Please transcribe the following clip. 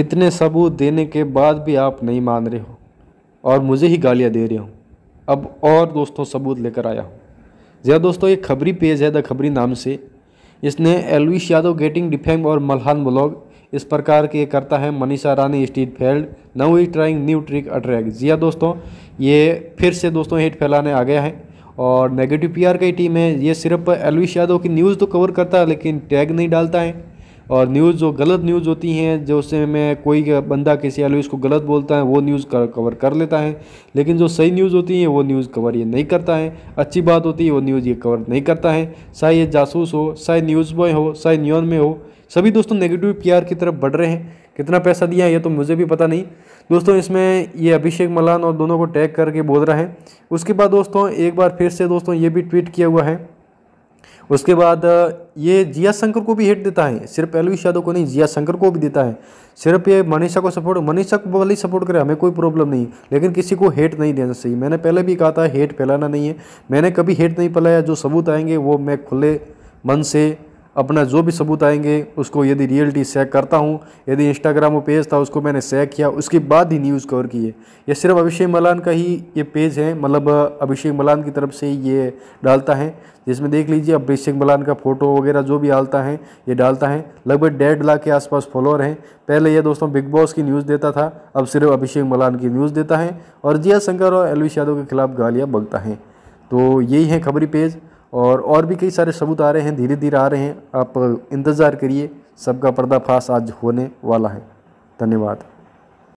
इतने सबूत देने के बाद भी आप नहीं मान रहे हो और मुझे ही गालियाँ दे रहे हो अब और दोस्तों सबूत लेकर आया हूँ जी दोस्तों ये खबरी पेज है द खबरी नाम से इसने एलविश यादव गेटिंग डिफेंग और मल्हान ब्लॉग इस प्रकार के करता है मनीषा रानी स्टीट फेल्ड now is trying new trick attract जिया दोस्तों ये फिर से दोस्तों हेट फैलाने आ गया है और नेगेटिव पीआर की टीम है ये सिर्फ एलविश यादव की न्यूज़ तो कवर करता है लेकिन टैग नहीं डालता है और न्यूज़ जो गलत न्यूज़ होती हैं जो उसमें कोई बंदा किसी एलोइस को गलत बोलता है वो न्यूज़ कवर कर लेता है लेकिन जो सही न्यूज़ होती है वो न्यूज़ कवर ये नहीं करता है अच्छी बात होती है वो न्यूज़ ये कवर नहीं करता है चाहे ये जासूस हो चाहे न्यूज़ बॉय हो चाहे न्यून में हो सभी दोस्तों नेगेटिव पी की तरफ बढ़ रहे हैं कितना पैसा दिया है ये तो मुझे भी पता नहीं दोस्तों इसमें ये अभिषेक मलान और दोनों को टैग करके बोल रहा है उसके बाद दोस्तों एक बार फिर से दोस्तों ये भी ट्वीट किया हुआ है उसके बाद ये जिया शंकर को भी हिट देता है सिर्फ एलविश यादव को नहीं जिया शंकर को भी देता है सिर्फ ये मनीषा को सपोर्ट मनीषा को भले ही सपोर्ट करे हमें कोई प्रॉब्लम नहीं लेकिन किसी को हेट नहीं देना चाहिए मैंने पहले भी कहा था हेट फैलाना नहीं है मैंने कभी हेट नहीं फैलाया जो सबूत आएंगे वो मैं खुले मन से अपना जो भी सबूत आएंगे उसको यदि रियलिटी सेक करता हूँ यदि इंस्टाग्राम वो पेज था उसको मैंने सेक किया उसके बाद ही न्यूज़ कवर की है ये सिर्फ अभिषेक मलान का ही ये पेज है मतलब अभिषेक मलान की तरफ से ये डालता है जिसमें देख लीजिए अभिषेक मलान का फ़ोटो वगैरह जो भी डालता है ये डालता है लगभग डेढ़ लाख के आसपास फॉलोअर हैं पहले यह दोस्तों बिग बॉस की न्यूज़ देता था अब सिर्फ अभिषेक मलान की न्यूज़ देता है और जिया शंकर और एलविश यादव के खिलाफ गालियाँ बगता हैं तो यही है खबरी पेज और और भी कई सारे सबूत आ रहे हैं धीरे धीरे आ रहे हैं आप इंतज़ार करिए सबका पर्दाफाश आज होने वाला है धन्यवाद